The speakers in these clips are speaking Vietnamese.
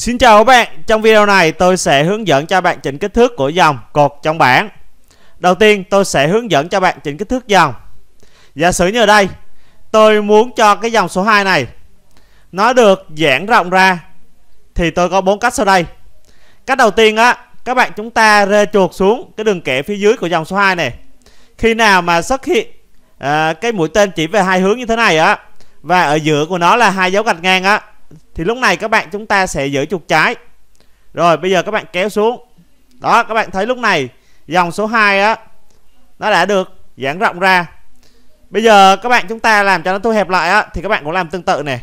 Xin chào các bạn, trong video này tôi sẽ hướng dẫn cho bạn chỉnh kích thước của dòng cột trong bảng. Đầu tiên tôi sẽ hướng dẫn cho bạn chỉnh kích thước dòng. Giả sử như ở đây, tôi muốn cho cái dòng số 2 này nó được giãn rộng ra thì tôi có bốn cách sau đây. Cách đầu tiên á, các bạn chúng ta rê chuột xuống cái đường kẻ phía dưới của dòng số 2 này. Khi nào mà xuất hiện à, cái mũi tên chỉ về hai hướng như thế này á và ở giữa của nó là hai dấu gạch ngang á thì lúc này các bạn chúng ta sẽ giữ trục trái rồi bây giờ các bạn kéo xuống đó các bạn thấy lúc này dòng số 2 á nó đã được giãn rộng ra bây giờ các bạn chúng ta làm cho nó thu hẹp lại á thì các bạn cũng làm tương tự này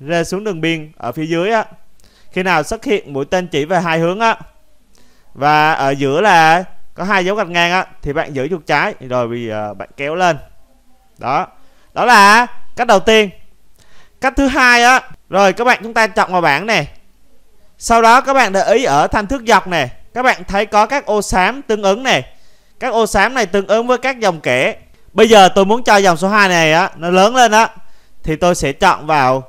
rơi xuống đường biên ở phía dưới á khi nào xuất hiện mũi tên chỉ về hai hướng á và ở giữa là có hai dấu gạch ngang á thì bạn giữ chuột trái rồi vì uh, bạn kéo lên đó đó là cách đầu tiên cách thứ hai á rồi các bạn chúng ta chọn vào bảng này Sau đó các bạn để ý ở thanh thước dọc này Các bạn thấy có các ô xám tương ứng này Các ô xám này tương ứng với các dòng kẻ Bây giờ tôi muốn cho dòng số 2 này á Nó lớn lên á Thì tôi sẽ chọn vào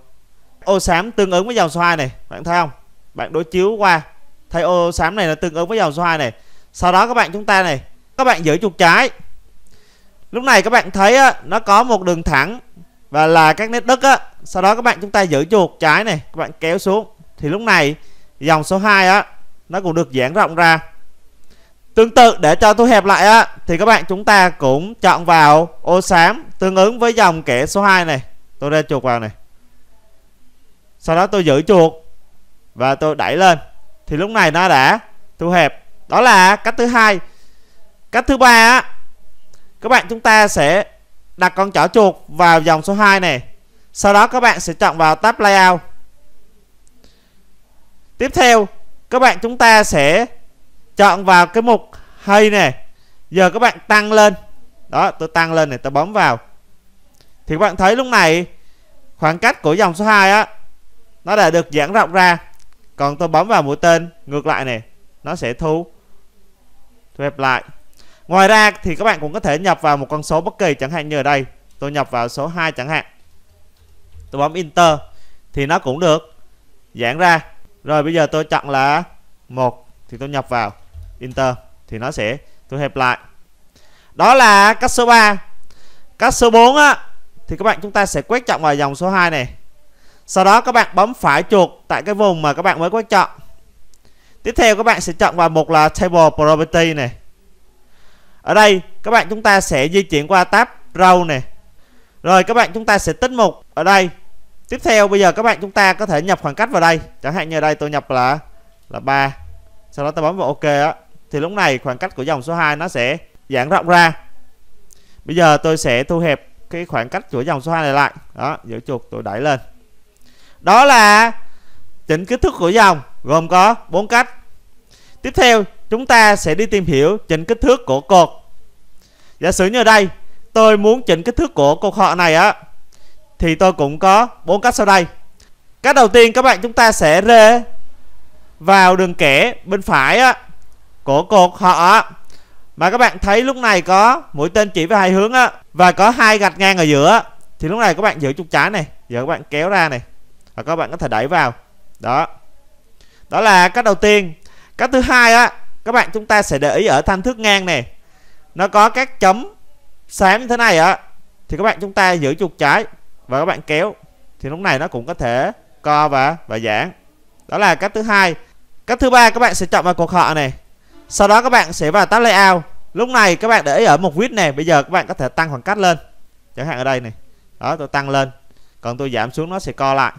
ô xám tương ứng với dòng số 2 này Bạn thấy không Bạn đối chiếu qua Thấy ô xám này là tương ứng với dòng số 2 này Sau đó các bạn chúng ta này Các bạn giữ chuột trái Lúc này các bạn thấy á, nó có một đường thẳng và là các nét đất á sau đó các bạn chúng ta giữ chuột trái này các bạn kéo xuống thì lúc này dòng số 2 á nó cũng được giãn rộng ra tương tự để cho thu hẹp lại á thì các bạn chúng ta cũng chọn vào ô xám tương ứng với dòng kẻ số 2 này tôi ra chuột vào này sau đó tôi giữ chuột và tôi đẩy lên thì lúc này nó đã thu hẹp đó là cách thứ hai cách thứ ba á các bạn chúng ta sẽ đặt con chó chuột vào dòng số 2 này sau đó các bạn sẽ chọn vào tab layout tiếp theo các bạn chúng ta sẽ chọn vào cái mục hay này giờ các bạn tăng lên đó tôi tăng lên này tôi bấm vào thì các bạn thấy lúc này khoảng cách của dòng số 2 á nó đã được giãn rộng ra còn tôi bấm vào mũi tên ngược lại này nó sẽ thu thu hẹp lại Ngoài ra thì các bạn cũng có thể nhập vào một con số bất kỳ chẳng hạn như ở đây Tôi nhập vào số 2 chẳng hạn Tôi bấm Enter Thì nó cũng được giãn ra Rồi bây giờ tôi chọn là một Thì tôi nhập vào Enter Thì nó sẽ tôi hẹp lại Đó là cách số 3 Cách số 4 á Thì các bạn chúng ta sẽ quét chọn vào dòng số 2 này Sau đó các bạn bấm phải chuột Tại cái vùng mà các bạn mới quét chọn Tiếp theo các bạn sẽ chọn vào mục là Table Property này ở đây các bạn chúng ta sẽ di chuyển qua tab row này rồi các bạn chúng ta sẽ tích mục ở đây tiếp theo bây giờ các bạn chúng ta có thể nhập khoảng cách vào đây chẳng hạn như ở đây tôi nhập là là ba sau đó tôi bấm vào ok á thì lúc này khoảng cách của dòng số 2 nó sẽ giãn rộng ra bây giờ tôi sẽ thu hẹp cái khoảng cách của dòng số 2 này lại đó giữ chuột tôi đẩy lên đó là chỉnh kích thước của dòng gồm có bốn cách tiếp theo chúng ta sẽ đi tìm hiểu chỉnh kích thước của cột. Giả sử như đây, tôi muốn chỉnh kích thước của cột họ này á thì tôi cũng có bốn cách sau đây. Cách đầu tiên các bạn chúng ta sẽ rê vào đường kẻ bên phải á của cột họ mà các bạn thấy lúc này có mũi tên chỉ về hai hướng á và có hai gạch ngang ở giữa thì lúc này các bạn giữ trục trái này, giờ các bạn kéo ra này và các bạn có thể đẩy vào. Đó. Đó là cách đầu tiên. Cách thứ hai á các bạn chúng ta sẽ để ý ở thanh thước ngang này nó có các chấm xám như thế này á thì các bạn chúng ta giữ chuột trái và các bạn kéo thì lúc này nó cũng có thể co và và giãn đó là cách thứ hai cách thứ ba các bạn sẽ chọn vào cuộc họ này sau đó các bạn sẽ vào tab layout lúc này các bạn để ý ở một width này bây giờ các bạn có thể tăng khoảng cách lên chẳng hạn ở đây này đó tôi tăng lên còn tôi giảm xuống nó sẽ co lại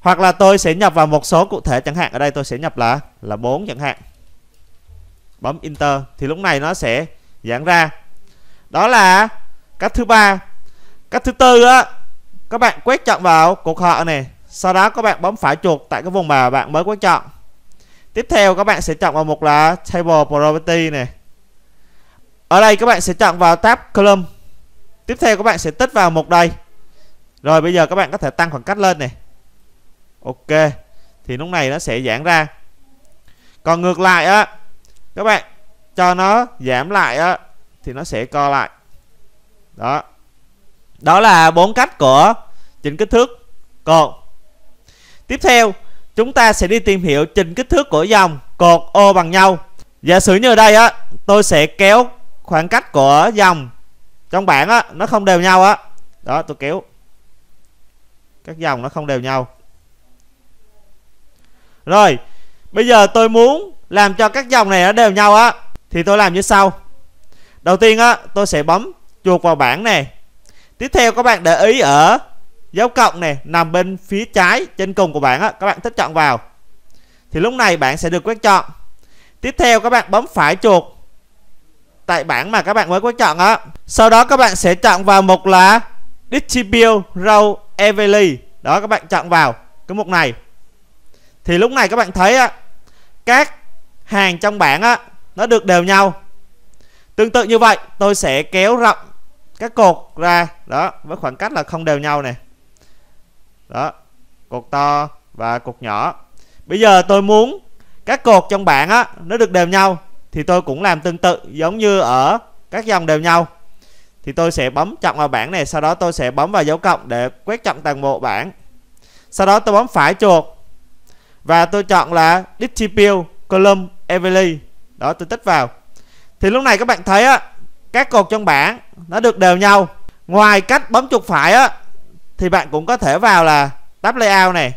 hoặc là tôi sẽ nhập vào một số cụ thể chẳng hạn ở đây tôi sẽ nhập là là 4 chẳng hạn bấm enter thì lúc này nó sẽ giãn ra đó là cách thứ ba cách thứ tư á các bạn quét chọn vào cột họ này sau đó các bạn bấm phải chuột tại cái vùng mà bạn mới quét chọn tiếp theo các bạn sẽ chọn vào mục là table property này ở đây các bạn sẽ chọn vào tab column tiếp theo các bạn sẽ tích vào mục đây rồi bây giờ các bạn có thể tăng khoảng cách lên này ok thì lúc này nó sẽ giãn ra còn ngược lại á các bạn cho nó giảm lại á thì nó sẽ co lại đó đó là bốn cách của chỉnh kích thước cột tiếp theo chúng ta sẽ đi tìm hiểu chỉnh kích thước của dòng cột ô bằng nhau giả sử như đây á tôi sẽ kéo khoảng cách của dòng trong bảng á nó không đều nhau á đó tôi kéo các dòng nó không đều nhau rồi bây giờ tôi muốn làm cho các dòng này nó đều nhau á thì tôi làm như sau đầu tiên á tôi sẽ bấm chuột vào bảng này tiếp theo các bạn để ý ở dấu cộng này nằm bên phía trái trên cùng của bảng á các bạn thích chọn vào thì lúc này bạn sẽ được quét chọn tiếp theo các bạn bấm phải chuột tại bảng mà các bạn mới quét chọn á sau đó các bạn sẽ chọn vào mục là distribute row evenly đó các bạn chọn vào cái mục này thì lúc này các bạn thấy á các hàng trong bảng á nó được đều nhau tương tự như vậy tôi sẽ kéo rộng các cột ra đó với khoảng cách là không đều nhau này đó cột to và cột nhỏ bây giờ tôi muốn các cột trong bảng á nó được đều nhau thì tôi cũng làm tương tự giống như ở các dòng đều nhau thì tôi sẽ bấm chọn vào bảng này sau đó tôi sẽ bấm vào dấu cộng để quét chọn toàn bộ bảng sau đó tôi bấm phải chuột và tôi chọn là distribute column Everly đó tôi tích vào thì lúc này các bạn thấy á các cột trong bảng nó được đều nhau ngoài cách bấm chuột phải á thì bạn cũng có thể vào là tab layout này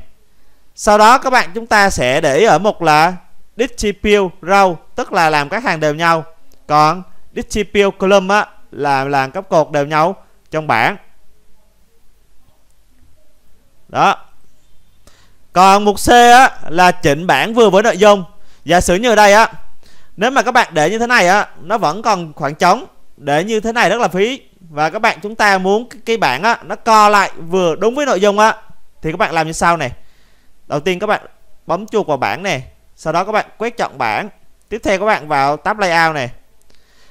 sau đó các bạn chúng ta sẽ để ý ở mục là distribute row tức là làm các hàng đều nhau còn distribute column á là làm các cột đều nhau trong bảng đó còn mục C á là chỉnh bảng vừa với nội dung giả sử như ở đây á nếu mà các bạn để như thế này á nó vẫn còn khoảng trống để như thế này rất là phí và các bạn chúng ta muốn cái bảng á nó co lại vừa đúng với nội dung á thì các bạn làm như sau này đầu tiên các bạn bấm chuột vào bảng này sau đó các bạn quét chọn bảng tiếp theo các bạn vào tab layout này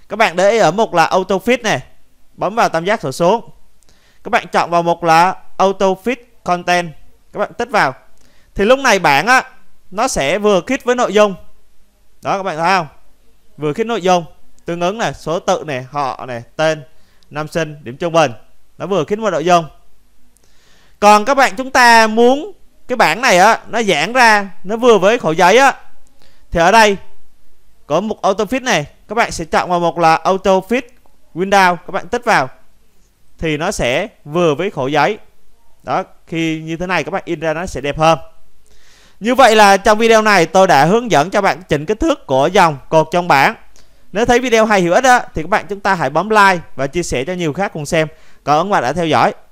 các bạn để ý ở mục là auto fit này bấm vào tam giác sổ xuống các bạn chọn vào mục là auto fit content các bạn tích vào thì lúc này bảng á nó sẽ vừa khít với nội dung đó các bạn thấy không vừa khít nội dung tương ứng này số tự này họ này tên nam sinh điểm trung bình nó vừa khít một nội dung còn các bạn chúng ta muốn cái bảng này á nó giãn ra nó vừa với khổ giấy á thì ở đây có một auto fit này các bạn sẽ chọn vào một là auto fit window các bạn tích vào thì nó sẽ vừa với khổ giấy đó khi như thế này các bạn in ra nó sẽ đẹp hơn như vậy là trong video này tôi đã hướng dẫn cho bạn chỉnh kích thước của dòng cột trong bảng. Nếu thấy video hay hữu ích á, thì các bạn chúng ta hãy bấm like và chia sẻ cho nhiều khác cùng xem. cảm ơn bạn đã theo dõi.